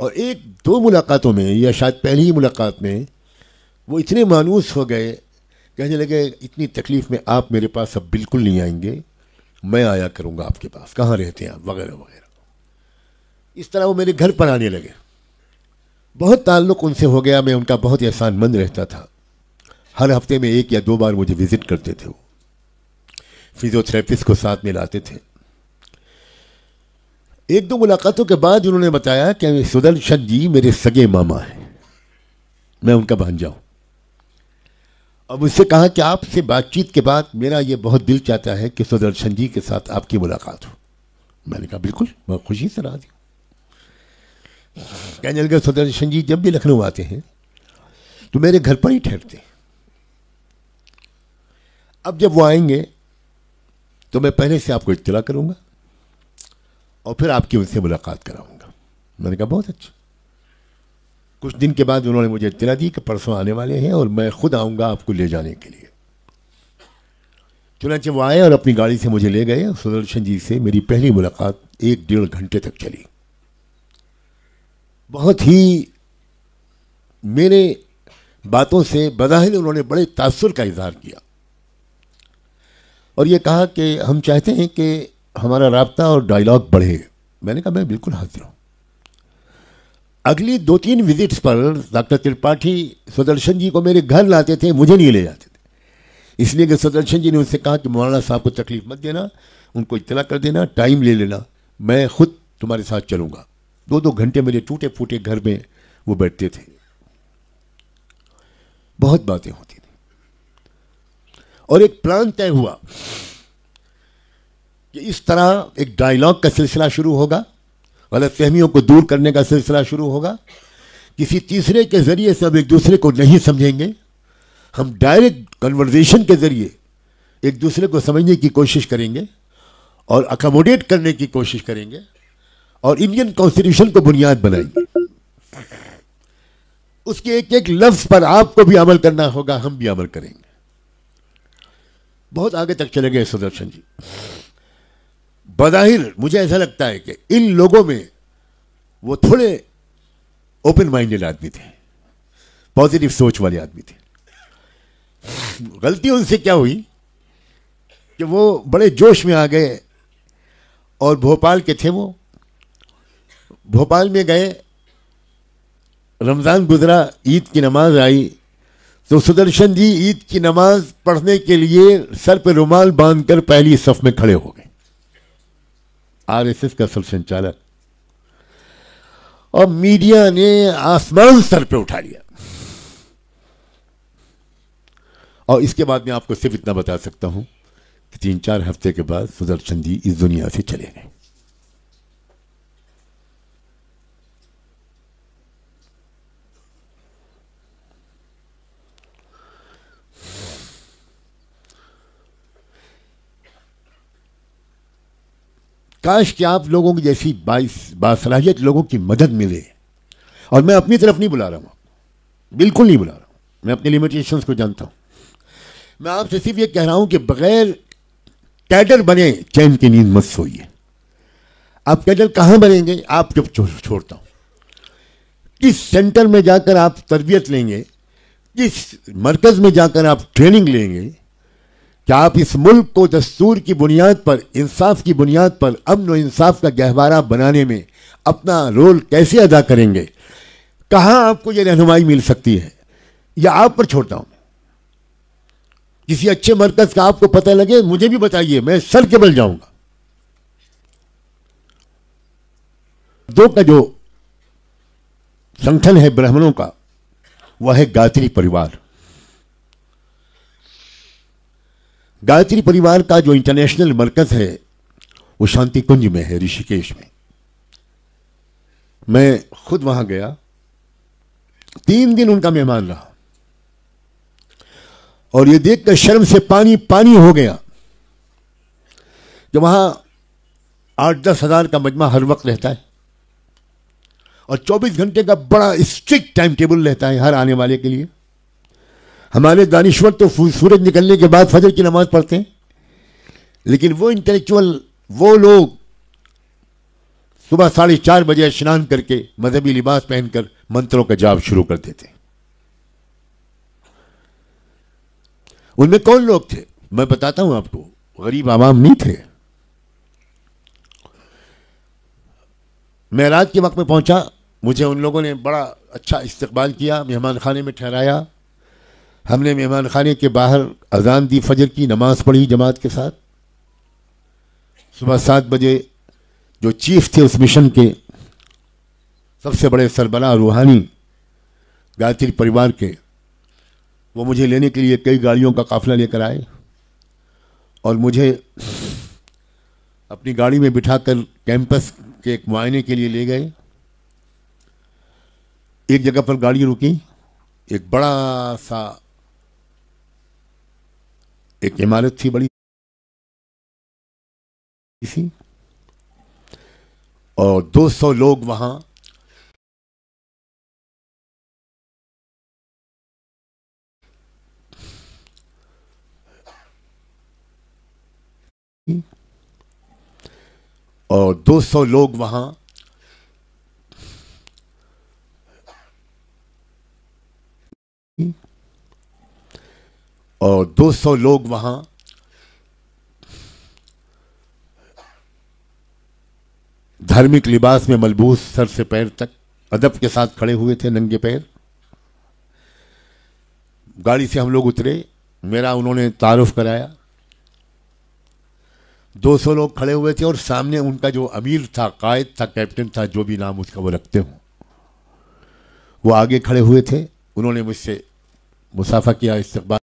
और एक दो मुलाकातों में या शायद पहली ही मुलाकात में वो इतने मानूस हो गए कहने लगे इतनी तकलीफ़ में आप मेरे पास अब बिल्कुल नहीं आएंगे मैं आया करूँगा आपके पास कहाँ रहते हैं आप वगैरह वगैरह इस तरह वो मेरे घर पर आने लगे बहुत ताल्लुक़ उनसे हो गया मैं उनका बहुत एहसान मंद रहता था हर हफ्ते में एक या दो बार मुझे विज़िट करते थे वो फिज़ियोथेरेपिस्ट को साथ में लाते थे एक दो मुलाकातों के बाद उन्होंने बताया कि सुदर्शन जी मेरे सगे मामा हैं मैं उनका भांजा जाऊं अब उससे कहा कि आपसे बातचीत के बाद मेरा यह बहुत दिल चाहता है कि सुदर्शन जी के साथ आपकी मुलाकात हो मैंने कहा बिल्कुल मैं खुशी से राज कहने लगे सुदर्शन जी जब भी लखनऊ आते हैं तो मेरे घर पर ही ठहरते हैं अब जब वो आएंगे तो मैं पहले से आपको इतला करूंगा और फिर आपकी उनसे मुलाकात कराऊंगा मैंने कहा बहुत अच्छा कुछ दिन के बाद उन्होंने मुझे इतना दी कि परसों आने वाले हैं और मैं खुद आऊँगा आपको ले जाने के लिए चुनाचे वो आए और अपनी गाड़ी से मुझे ले गए सुदर्शन जी से मेरी पहली मुलाकात एक डेढ़ घंटे तक चली बहुत ही मेरे बातों से बज़ाहिर उन्होंने बड़े तासर का इजहार किया और ये कहा कि हम चाहते हैं कि हमारा रबता और डायलॉग बढ़े मैंने कहा मैं बिल्कुल हाजिर हूँ अगली दो तीन विजिट्स पर डॉक्टर त्रिपाठी सुदर्शन जी को मेरे घर लाते थे मुझे नहीं ले जाते थे इसलिए कि सुदर्शन जी ने उनसे कहा कि मौलाना साहब को तकलीफ़ मत देना उनको इतना कर देना टाइम ले लेना मैं खुद तुम्हारे साथ चलूँगा दो दो घंटे मेरे टूटे फूटे घर में वो बैठते थे बहुत बातें होती थी और एक प्लान तय हुआ कि इस तरह एक डायलॉग का सिलसिला शुरू होगा गलत फहमियों को दूर करने का सिलसिला शुरू होगा किसी तीसरे के ज़रिए से हम एक दूसरे को नहीं समझेंगे हम डायरेक्ट कन्वर्जेशन के ज़रिए एक दूसरे को समझने की कोशिश करेंगे और अकोमोडेट करने की कोशिश करेंगे और इंडियन कॉन्स्टिट्यूशन को बुनियाद बनाएंगे उसके एक एक लफ्ज़ पर आपको भी अमल करना होगा हम भी अमल करेंगे बहुत आगे तक चले गए सुदर्शन जी बज़ाहिर मुझे ऐसा लगता है कि इन लोगों में वो थोड़े ओपन माइंडेड आदमी थे पॉजिटिव सोच वाले आदमी थे गलती उनसे क्या हुई कि वो बड़े जोश में आ गए और भोपाल के थे वो भोपाल में गए रमज़ान गुजरा ईद की नमाज आई तो सुदर्शन जी ईद की नमाज पढ़ने के लिए सर पर रुमाल बांधकर पहली सफ में खड़े हो गए आरएसएस का सब संचालक और मीडिया ने आसमान सर पे उठा लिया और इसके बाद मैं आपको सिर्फ इतना बता सकता हूं कि तीन चार हफ्ते के बाद सुदर्शन जी इस दुनिया से चले गए काश कि आप लोगों की जैसी बाईस बासलाहियत लोगों की मदद मिले और मैं अपनी तरफ नहीं बुला रहा हूँ बिल्कुल नहीं बुला रहा हूँ मैं अपने लिमिटेशंस को जानता हूँ मैं आपसे सिर्फ ये कह रहा हूँ कि बगैर कैडर बने चैन की नींद मत सोइए आप कैडर कहाँ बनेंगे आप जब छोड़ता हूँ किस सेंटर में जाकर आप तरबियत लेंगे किस मरकज़ में जाकर आप ट्रेनिंग लेंगे क्या आप इस मुल्क को दस्तूर की बुनियाद पर इंसाफ की बुनियाद पर अमन व इंसाफ का गहवारा बनाने में अपना रोल कैसे अदा करेंगे कहाँ आपको यह रहनुमाई मिल सकती है या आप पर छोड़ता हूँ किसी अच्छे मरकज़ का आपको पता लगे मुझे भी बताइए मैं सर के बल जाऊंगा दो का जो संगठन है ब्राह्मणों का वह है गायत्री परिवार गायत्री परिवार का जो इंटरनेशनल मरकज है वो शांति कुंज में है ऋषिकेश में मैं खुद वहां गया तीन दिन उनका मेहमान रहा और ये देखकर शर्म से पानी पानी हो गया जो वहां आठ दस हजार का मजमा हर वक्त रहता है और चौबीस घंटे का बड़ा स्ट्रिक्ट टाइम टेबल रहता है हर आने वाले के लिए हमारे दानिश्वर तो सूरज निकलने के बाद फजर की नमाज़ पढ़ते हैं लेकिन वो इंटेलेक्चुअल वो लोग सुबह साढ़े चार बजे स्नान करके मजहबी लिबास पहनकर मंत्रों का जाप शुरू कर देते उनमें कौन लोग थे मैं बताता हूं आपको गरीब आवाम नहीं थे मैं रात के वक्त में पहुंचा मुझे उन लोगों ने बड़ा अच्छा इस्तकबाल किया मेहमान खाने में ठहराया हमने मेहमान खाने के बाहर अजान दी फजर की नमाज़ पढ़ी जमात के साथ सुबह सात बजे जो चीफ थे उस मिशन के सबसे बड़े सरबरा रूहानी गायत्री परिवार के वो मुझे लेने के लिए कई गाड़ियों का काफिला लेकर आए और मुझे अपनी गाड़ी में बिठाकर कैंपस के एक मुआयने के लिए ले गए एक जगह पर गाड़ी रुकी एक बड़ा सा एक इमारत थी बड़ी सी और 200 लोग वहां और 200 लोग वहां और 200 लोग वहां धार्मिक लिबास में मलबूस सर से पैर तक अदब के साथ खड़े हुए थे नंगे पैर गाड़ी से हम लोग उतरे मेरा उन्होंने तारुफ कराया 200 लोग खड़े हुए थे और सामने उनका जो अमीर था कायद था कैप्टन था जो भी नाम उसका वो रखते हो वो आगे खड़े हुए थे उन्होंने मुझसे मुसाफा किया इस्तबाल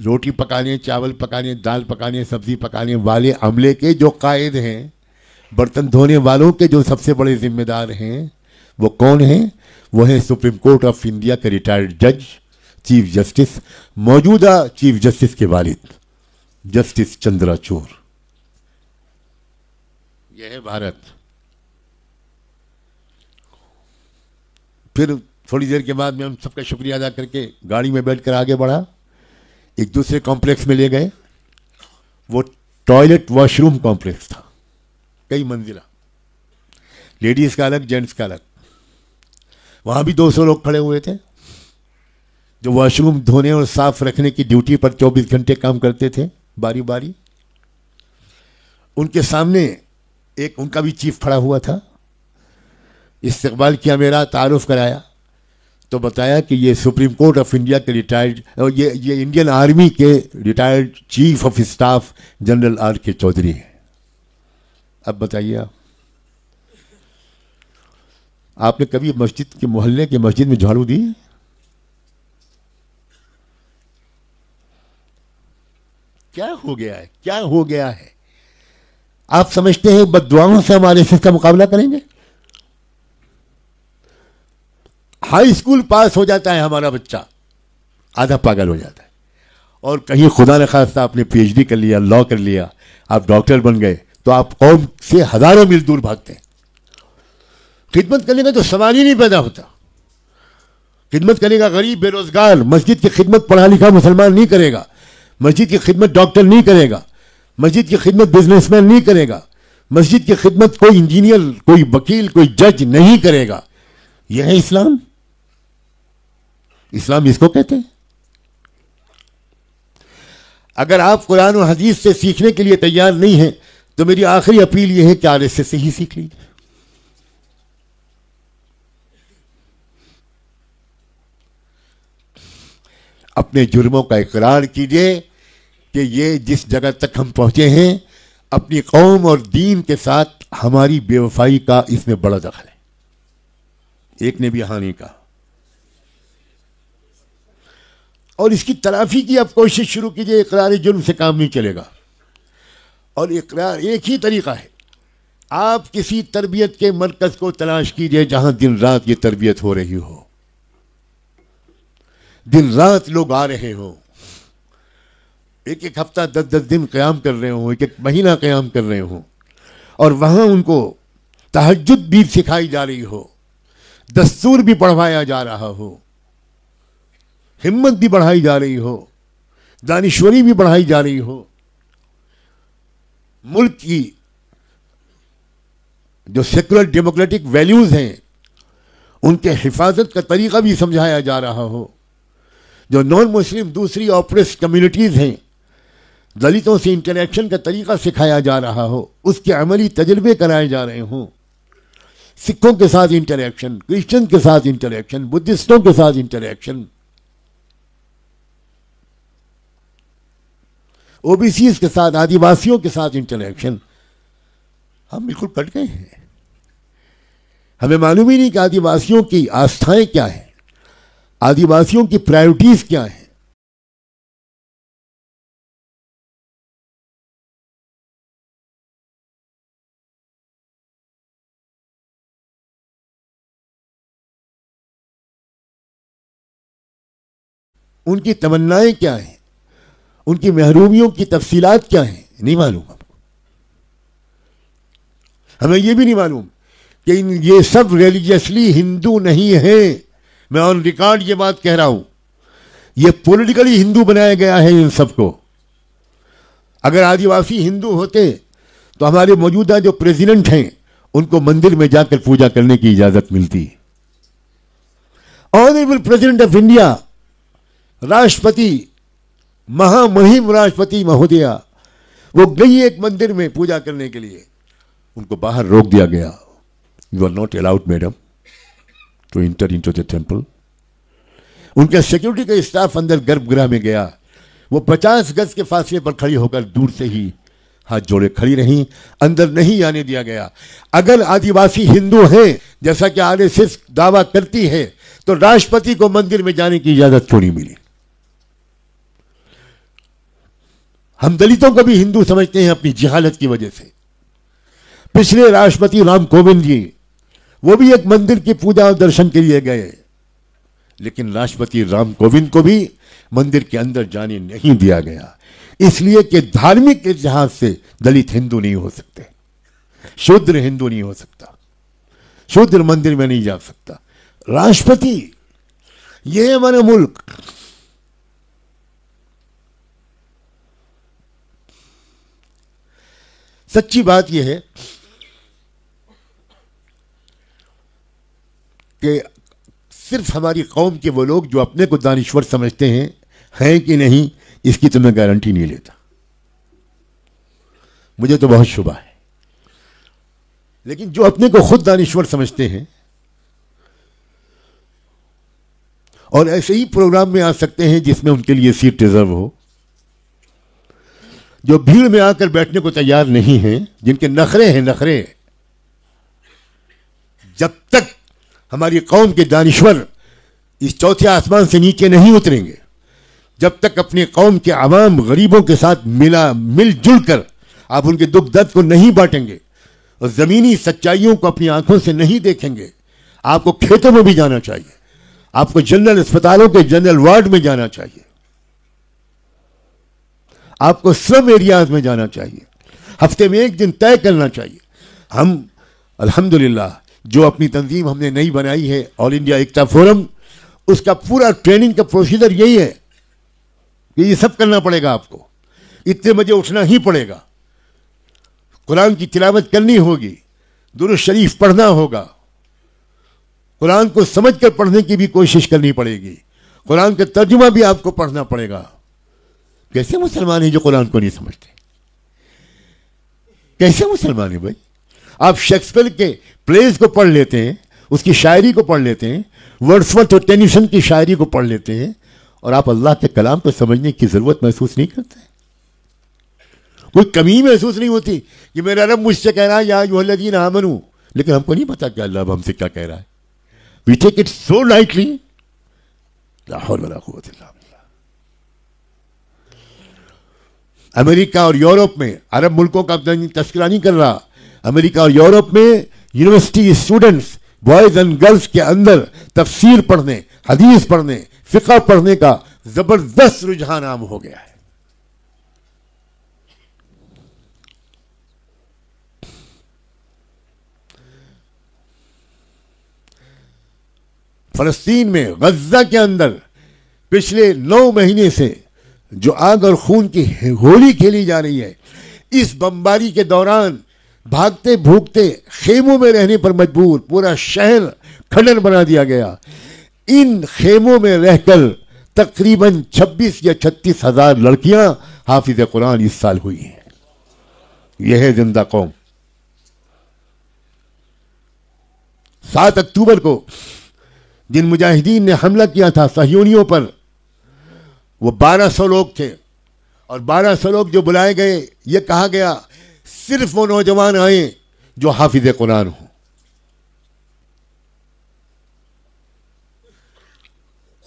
रोटी पकाने चावल पकाने दाल पकाने सब्ज़ी पकाने वाले अमले के जो कायद हैं बर्तन धोने वालों के जो सबसे बड़े जिम्मेदार हैं वो कौन हैं वो हैं सुप्रीम कोर्ट ऑफ इंडिया के रिटायर्ड जज चीफ जस्टिस मौजूदा चीफ जस्टिस के वालिद जस्टिस चंद्राचूर यह है भारत फिर थोड़ी देर के बाद में हम सबका शुक्रिया अदा करके गाड़ी में बैठकर आगे बढ़ा एक दूसरे कॉम्प्लेक्स में ले गए वो टॉयलेट वॉशरूम कॉम्प्लेक्स था कई मंजिला लेडीज़ का अलग जेंट्स का अलग वहां भी 200 लोग खड़े हुए थे जो वॉशरूम धोने और साफ रखने की ड्यूटी पर 24 घंटे काम करते थे बारी बारी उनके सामने एक उनका भी चीफ खड़ा हुआ था इस्तेबाल किया मेरा तारुफ कराया तो बताया कि ये सुप्रीम कोर्ट ऑफ इंडिया के रिटायर्ड ये ये इंडियन आर्मी के retired chief of staff general R K Chaudhary हैं अब बताइए आपने कभी मस्जिद के मोहल्ले के मस्जिद में झाड़ू दी क्या हो गया है क्या हो गया है आप समझते हैं बदवाओं से हमारे इसका मुकाबला करेंगे हाई स्कूल पास हो जाता है हमारा बच्चा आधा पागल हो जाता है और कहीं खुदा ने खास्ता आपने पीएचडी कर लिया लॉ कर लिया आप डॉक्टर बन गए तो आप कौम से हज़ारों मील दूर भागते हैं खिदमत करने का तो सवाल ही नहीं पैदा होता खिदमत करेगा गरीब बेरोजगार मस्जिद की खिदमत पढ़ा लिखा मुसलमान नहीं करेगा मस्जिद की खिदमत डॉक्टर नहीं करेगा मस्जिद की खिदमत बिजनेसमैन नहीं करेगा मस्जिद की खिदमत कोई इंजीनियर कोई वकील कोई जज नहीं करेगा यह है इस्लाम इस्लाम इसको कहते हैं अगर आप कुरान और हदीस से सीखने के लिए तैयार नहीं हैं तो मेरी आखिरी अपील यह है कि आर एस से ही सीख लीजिए अपने जुर्मों का इकरार कीजिए कि ये जिस जगह तक हम पहुंचे हैं अपनी कौम और दीन के साथ हमारी बेवफाई का इसमें बड़ा दखल है एक ने भी हानि कहा और इसकी तलाफी की आप कोशिश शुरू कीजिए इकरार जुर्म से काम नहीं चलेगा और इकरार एक ही तरीका है आप किसी तरबियत के मरकज़ को तलाश कीजिए जहां दिन रात ये तरबियत हो रही हो दिन रात लोग आ रहे हो एक एक हफ्ता दस दस दिन क़्याम कर रहे हो एक एक महीना क़्याम कर रहे हो और वहां उनको तहजद भी सिखाई जा रही हो दस्तूर भी पढ़वाया जा रहा हो हिम्मत भी बढ़ाई जा रही हो दानिश्वरी भी बढ़ाई जा रही हो मुल्क की जो सेकुलर डेमोक्रेटिक वैल्यूज़ हैं उनके हिफाजत का तरीका भी समझाया जा रहा हो जो नॉन मुस्लिम दूसरी ऑपरेस कम्युनिटीज़ हैं दलितों से इंटरेक्शन का तरीका सिखाया जा रहा हो उसके अमली तजर्बे कराए जा रहे हों सिखों के साथ इंटरेक्शन क्रिश्चियन के साथ इंटरेक्शन बुद्धिस्टों के साथ इंटरेक्शन ओ के साथ आदिवासियों के साथ इंटरेक्शन हम बिल्कुल कट गए हैं हमें मालूम ही नहीं कि आदिवासियों की आस्थाएं क्या हैं आदिवासियों की प्रायोरिटीज़ क्या हैं उनकी तमन्नाएं क्या हैं उनकी महरूमियों की तफसीलात क्या हैं नहीं मालूम आपको हमें यह भी नहीं मालूम कि इन ये सब रिलीजियसली हिंदू नहीं हैं मैं ऑन रिकॉर्ड ये बात कह रहा हूं ये पॉलिटिकली हिंदू बनाया गया है इन सबको अगर आदिवासी हिंदू होते तो हमारे मौजूदा जो प्रेसिडेंट हैं उनको मंदिर में जाकर पूजा करने की इजाजत मिलती ऑनरेबल प्रेसिडेंट ऑफ इंडिया राष्ट्रपति महामहिम राष्ट्रपति महोदया वो गई एक मंदिर में पूजा करने के लिए उनको बाहर रोक दिया गया you are not allowed madam to enter into the temple उनका सिक्योरिटी का स्टाफ अंदर गर्भगृह में गया वो पचास गज के फासले पर खड़ी होकर दूर से ही हाथ जोड़े खड़ी रही अंदर नहीं आने दिया गया अगर आदिवासी हिंदू हैं जैसा कि आर दावा करती है तो राष्ट्रपति को मंदिर में जाने की इजाजत क्यों नहीं मिली हम दलितों को भी हिंदू समझते हैं अपनी जिहालत की वजह से पिछले राष्ट्रपति राम कोविंद जी वो भी एक मंदिर की पूजा और दर्शन के लिए गए लेकिन राष्ट्रपति राम कोविंद को भी मंदिर के अंदर जाने नहीं दिया गया इसलिए कि धार्मिक इतिहास से दलित हिंदू नहीं हो सकते शूद्र हिंदू नहीं हो सकता शूद्र मंदिर में नहीं जा सकता राष्ट्रपति ये हमारा मुल्क सच्ची बात यह है कि सिर्फ हमारी कौम के वो लोग जो अपने को दानश्वर समझते हैं हैं कि नहीं इसकी तो मैं गारंटी नहीं लेता मुझे तो बहुत शुभ है लेकिन जो अपने को खुद दानश्वर समझते हैं और ऐसे ही प्रोग्राम में आ सकते हैं जिसमें उनके लिए सीट रिजर्व हो जो भीड़ में आकर बैठने को तैयार नहीं है जिनके नखरे हैं नखरे जब तक हमारी कौम के दानश्वर इस चौथे आसमान से नीचे नहीं उतरेंगे जब तक अपने कौम के आवाम गरीबों के साथ मिला मिलजुल कर आप उनके दुख दर्द को नहीं बांटेंगे और ज़मीनी सच्चाइयों को अपनी आंखों से नहीं देखेंगे आपको खेतों में भी जाना चाहिए आपको जनरल अस्पतालों के जनरल वार्ड में जाना चाहिए आपको स्लम एरियाज में जाना चाहिए हफ्ते में एक दिन तय करना चाहिए हम अल्हम्दुलिल्लाह जो अपनी तंजीम हमने नई बनाई है ऑल इंडिया एकता फोरम उसका पूरा ट्रेनिंग का प्रोसीजर यही है कि ये सब करना पड़ेगा आपको इतने बजे उठना ही पड़ेगा कुरान की तिलावत करनी होगी दुरुज शरीफ पढ़ना होगा कुरान को समझ कर पढ़ने की भी कोशिश करनी पड़ेगी कुरान का तर्जुमा भी आपको पढ़ना पड़ेगा कैसे मुसलमान हैं जो कुरान को नहीं समझते कैसे मुसलमान हैं भाई आप शेक्सपियर के प्लेज को पढ़ लेते हैं उसकी शायरी को पढ़ लेते हैं वर्ड्सवर्थ और टेनिसन की शायरी को पढ़ लेते हैं और आप अल्लाह के कलाम को समझने की ज़रूरत महसूस नहीं करते कोई कमी महसूस नहीं होती कि मेरा रब मुझसे कह रहा है या योहलदी ना मनू लेकिन हमको नहीं पता क्या अल्लाह हमसे क्या कह रहा है we take it so lightly Lahore वाला अमेरिका और यूरोप में अरब मुल्कों का तस्करा नहीं कर रहा अमेरिका और यूरोप में university students boys and girls के अंदर तफसीर पढ़ने हदीस पढ़ने फ़िका पढ़ने का ज़बरदस्त रुझान आम हो गया है फलस्तीन में गजा के अंदर पिछले नौ महीने से जो आग और खून की होली खेली जा रही है इस बमबारी के दौरान भागते भूखते खेमों में रहने पर मजबूर पूरा शहर खंडन बना दिया गया इन खेमों में रहकर तकरीबन 26 या छत्तीस हजार लड़कियां हाफिज कुरान इस साल हुई हैं यह है जिंदा कौम सात अक्टूबर को जिन मुजाहिदीन ने हमला किया था सहयोगियों पर वो बारह सौ लोग थे और बारह सौ लोग जो बुलाए गए ये कहा गया सिर्फ वो नौजवान आए जो हाफिज कुरान हों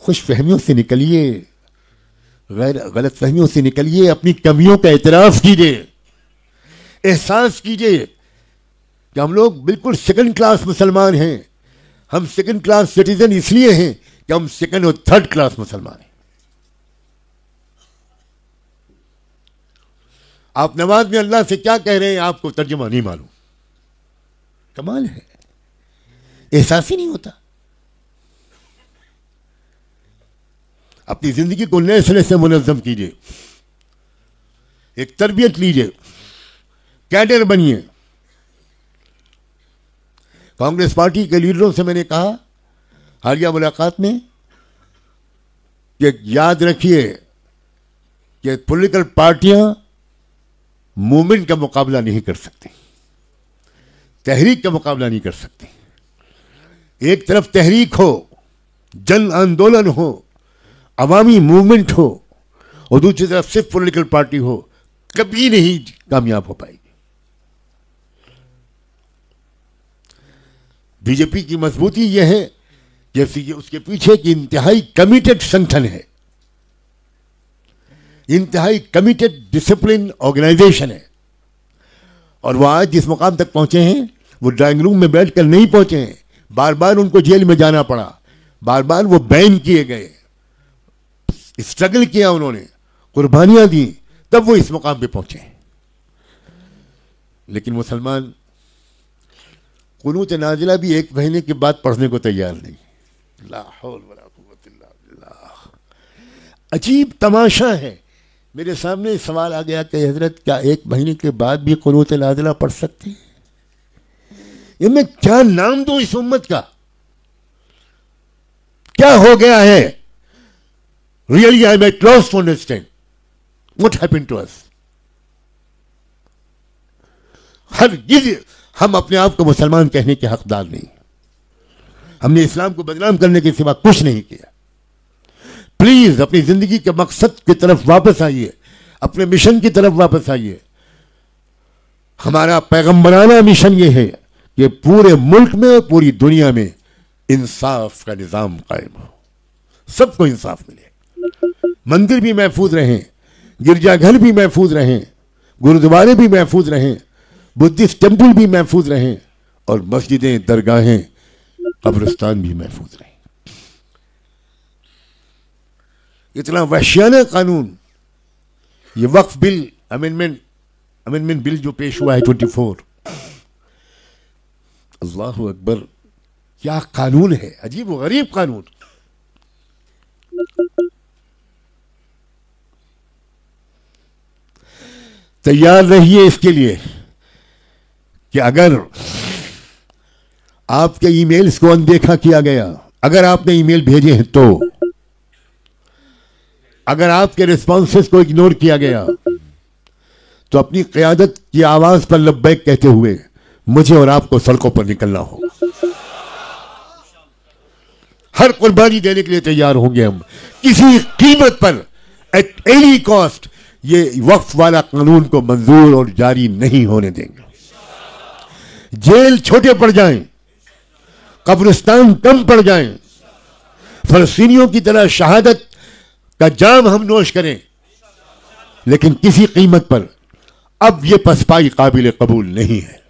खुश फहमियों से निकलिए गैर गलत फहमियों से निकलिए अपनी कमियों का एतराफ़ कीजिए एहसास कीजिए कि हम लोग बिल्कुल सेकंड क्लास मुसलमान हैं हम सेकंड क्लास सिटीज़न इसलिए हैं कि हम सेकंड और थर्ड क्लास मुसलमान हैं आप नमाज में अल्लाह से क्या कह रहे हैं आपको तर्जमा नहीं मालूम कमाल है एहसास ही नहीं होता अपनी ज़िंदगी को नए सिरे से मुनज़म कीजिए एक तरबियत लीजिए कैडर बनिए कांग्रेस पार्टी के लीडरों से मैंने कहा हालिया मुलाकात में कि याद रखिए कि पॉलिटिकल पार्टियां मूवमेंट का मुकाबला नहीं कर सकते तहरीक का मुकाबला नहीं कर सकते एक तरफ तहरीक हो जन आंदोलन हो अवामी मूवमेंट हो और दूसरी तरफ सिर्फ पॉलिटिकल पार्टी हो कभी नहीं कामयाब हो पाएगी बीजेपी की मजबूती यह है जैसे कि उसके पीछे की इंतहाई कमिटेड संगठन है इंतहाई कमिटेड डिसिप्लिन ऑर्गेनाइजेशन है और वह आज जिस मुकाम तक पहुंचे हैं वो ड्राइंग रूम में बैठ कर नहीं पहुंचे हैं बार बार उनको जेल में जाना पड़ा बार बार वो बैन किए गए स्ट्रगल किया उन्होंने कुर्बानियां दी तब वो इस मुकाम पे पहुंचे लेकिन मुसलमान कनूत नाजिला भी एक महीने के बाद पढ़ने को तैयार नहीं लाहौल अजीब तमाशा है मेरे सामने सवाल आ गया कि हजरत क्या एक महीने के बाद भी कलूत नाजला पढ़ सकते हैं ये मैं क्या नाम दू इस उम्मत का क्या हो गया है really I am at loss to understand what happen to us हर गिज हम अपने आप को मुसलमान कहने के हकदार नहीं हमने इस्लाम को बदनाम करने के सिवा कुछ नहीं किया प्लीज़ अपनी ज़िंदगी के मकसद की तरफ वापस आइए अपने मिशन की तरफ वापस आइए हमारा पैगम्बराना मिशन ये है कि पूरे मुल्क में और पूरी दुनिया में इंसाफ का निज़ाम कायम हो सबको इंसाफ मिले मंदिर भी महफूज रहें गिरजाघर भी महफूज रहें गुरुद्वारे भी महफूज रहें बुद्धिस्ट टेम्पल भी महफूज रहें और मस्जिदें दरगाहें कब्रस्तान भी महफूज रहें इतना वहशियाना कानून ये Waqf bill amendment amendment bill जो पेश हुआ है ट्वेंटी फोर अल्लाह अकबर क्या कानून है अजीब व गरीब कानून तैयार रहिए इसके लिए कि अगर आपके ईमेल्स को अनदेखा किया गया अगर आपने ईमेल भेजे हैं तो अगर आपके रिस्पॉन्स को इग्नोर किया गया तो अपनी क्यादत की आवाज पर लब्बैक कहते हुए मुझे और आपको सड़कों पर निकलना होगा हर कुर्बानी देने के लिए तैयार होंगे हम किसी कीमत पर एट एनी कॉस्ट ये वक्फ वाला कानून को मंजूर और जारी नहीं होने देंगे जेल छोटे पड़ जाएं, कब्रिस्तान कम पड़ जाएं, फलस्तियों की तरह शहादत का जाम हम नोश करें लेकिन किसी कीमत पर अब यह पसपाई काबिल कबूल नहीं है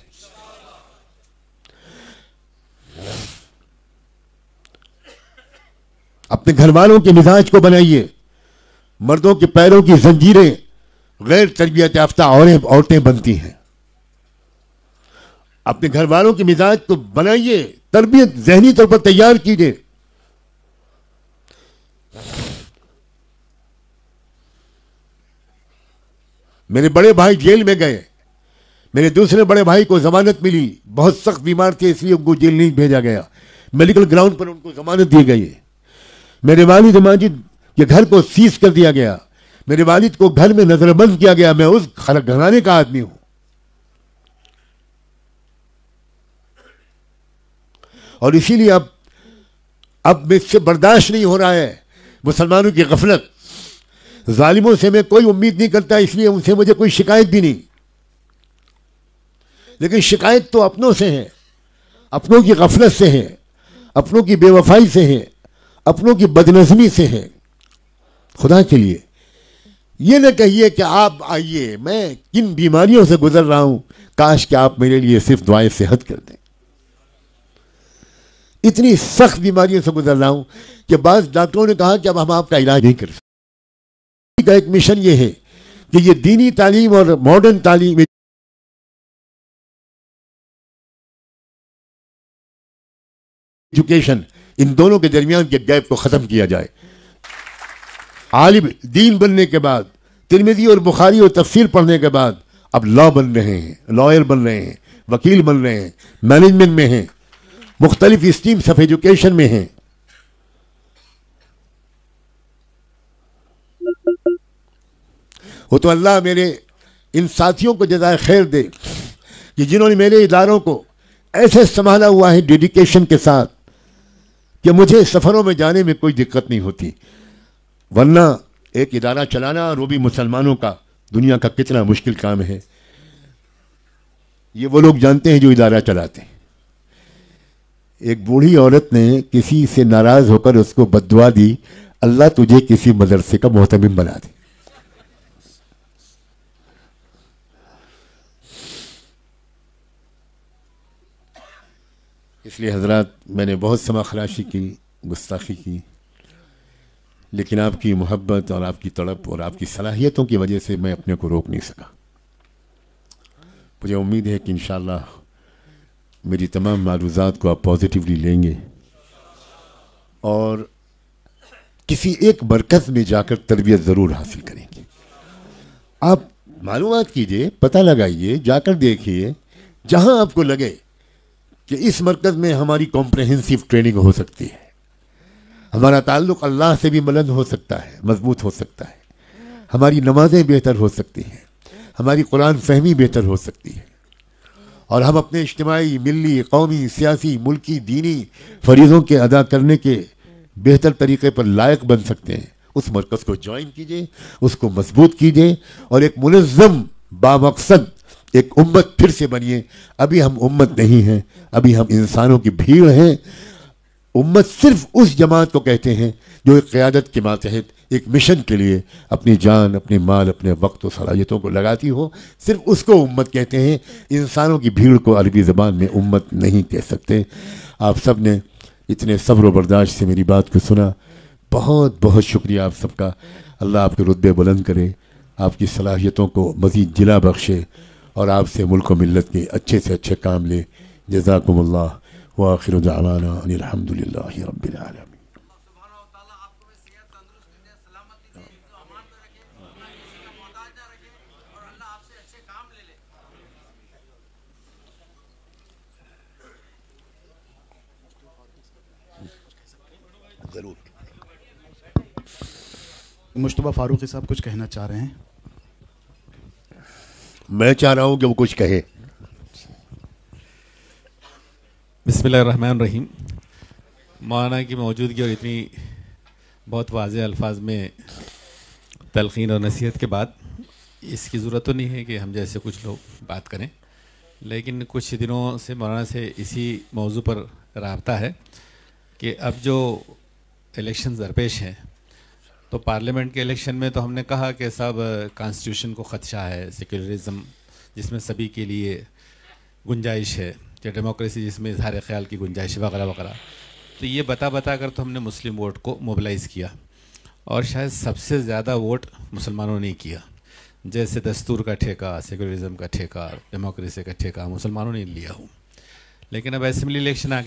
अपने घर वालों के मिजाज को बनाइए मर्दों के पैरों की जंजीरें गैर तरबियत याफ्ता औरें औरतें बनती हैं अपने घर वालों के मिजाज को बनाइए तरबियत जहनी तौर पर तैयार कीजिए मेरे बड़े भाई जेल में गए मेरे दूसरे बड़े भाई को जमानत मिली बहुत सख्त बीमार थे इसलिए उनको जेल नहीं भेजा गया मेडिकल ग्राउंड पर उनको जमानत दी गई मेरे वालिद माजिद के घर को सीज कर दिया गया मेरे वालिद को घर में नजरबंद किया गया मैं उस घराने का आदमी हूं और इसीलिए अब अब से बर्दाश्त नहीं हो रहा है मुसलमानों की गफलत जालिमों से मैं कोई उम्मीद नहीं करता इसलिए उनसे मुझे कोई शिकायत भी नहीं लेकिन शिकायत तो अपनों से है अपनों की गफलत से है अपनों की बेवफाई से है अपनों की बदनजमी से है खुदा के लिए ये न कहिए कि आप आइए मैं किन बीमारियों से गुजर रहा हूं काश कि आप मेरे लिए सिर्फ दुआएं सेहत कर दें इतनी सख्त बीमारियों से गुजर रहा हूं कि बाद डॉक्टरों ने कहा कि अब हम आपका इलाज नहीं कर सकते का एक मिशन ये है कि ये दीनी तालीम और मॉडर्न तालीम एजुकेशन इन दोनों के दरमियान के गैप को ख़त्म किया जाए आलिम दीन बनने के बाद तिरमिदी और बुखारी और तफसीर पढ़ने के बाद अब लॉ बन रहे हैं लॉयर बन रहे हैं वकील बन रहे हैं मैनेजमेंट में हैं मुख्तलिफ स्टीम्स ऑफ एजुकेशन में हैं वो तो अल्लाह मेरे इन साथियों को जजाय खैर दे कि जिन्होंने मेरे इदारों को ऐसे संभाला हुआ है डेडिकेशन के साथ कि मुझे सफ़रों में जाने में कोई दिक्कत नहीं होती वरना एक इदारा चलाना और वो भी मुसलमानों का दुनिया का कितना मुश्किल काम है ये वो लोग जानते हैं जो इदारा चलाते हैं एक बूढ़ी औरत ने किसी से नाराज़ होकर उसको बदवा दी अल्लाह तुझे किसी मदरसे का मोहतम बना दे इसलिए हजरत मैंने बहुत समा खलाशी की गुस्ताखी की लेकिन आपकी मोहब्बत और आपकी तड़प और आपकी सलाहियतों की वजह से मैं अपने को रोक नहीं सका मुझे उम्मीद है कि इन मेरी तमाम मारूजात को आप पॉजिटिवली लेंगे और किसी एक बरकत में जाकर तरबियत ज़रूर हासिल करेंगे आप मालूम कीजिए पता लगाइए जाकर देखिए जहाँ आपको लगे कि इस मरकज़ में हमारी कॉम्प्रहेंसिव ट्रेनिंग हो सकती है हमारा ताल्लुक अल्लाह से भी बुलंद हो सकता है मजबूत हो सकता है हमारी नमाज़ें बेहतर हो सकती हैं हमारी कुरान फहमी बेहतर हो सकती है और हम अपने इज्तमाही मिली कौमी सियासी मुल्की दीनी फरीज़ों के अदा करने के बेहतर तरीके पर लायक बन सकते हैं उस मरकज़ को ज्वाइन कीजिए उसको मजबूत कीजिए और एक मुनज़म बामकसद एक उम्मत फिर से बनिए अभी हम उम्मत नहीं हैं अभी हम इंसानों की भीड़ हैं उम्मत सिर्फ उस जमात को कहते हैं जो एक क़्यादत के मातहत एक मिशन के लिए अपनी जान अपने माल अपने वक्त और सलाहियतों को लगाती हो सिर्फ उसको उम्मत कहते हैं इंसानों की भीड़ को अरबी ज़बान में उम्मत नहीं कह सकते आप सब ने इतने सब्र बर्दाश्त से मेरी बात को सुना बहुत बहुत शुक्रिया आप सबका अल्लाह आपके रुतबे बुलंद करे आपकी सलाहियतों को मज़ीद जिला बख्शे और आपसे मुल्क मिलत के अच्छे से अच्छे काम ले जजाकुमल्ला व आखिर अलहमदिल्ला मुशतबा फारूकी साहब कुछ कहना चाह रहे हैं मैं चाह रहा हूँ कि वो कुछ कहे बसमान रहीम मौलाना की मौजूदगी और इतनी बहुत वाज अल्फाज में तलखीन और नसीहत के बाद इसकी ज़रूरत तो नहीं है कि हम जैसे कुछ लोग बात करें लेकिन कुछ दिनों से मौलाना से इसी मौजू पर रबता है कि अब जो इलेक्शन दरपेश हैं तो पार्लियामेंट के इलेक्शन में तो हमने कहा कि सब कॉन्स्टिट्यूशन को ख़दशा है सेकुलरिज्म जिसमें सभी के लिए गुंजाइश है या डेमोक्रेसी जिसमें इजहार ख्याल की गुंजाइश वगैरह वगैरह तो ये बता बता कर तो हमने मुस्लिम वोट को मोबलाइज़ किया और शायद सबसे ज़्यादा वोट मुसलमानों ने किया जैसे दस्तूर का ठेका सेकुलरिज़म का ठेका डेमोक्रेसी का ठेका मुसलमानों ने लिया हूँ लेकिन अब असम्बली इलेक्शन आ